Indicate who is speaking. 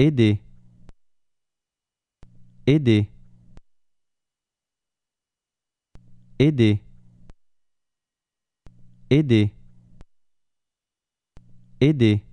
Speaker 1: Aider. Aider. Aider. Aider. Aider.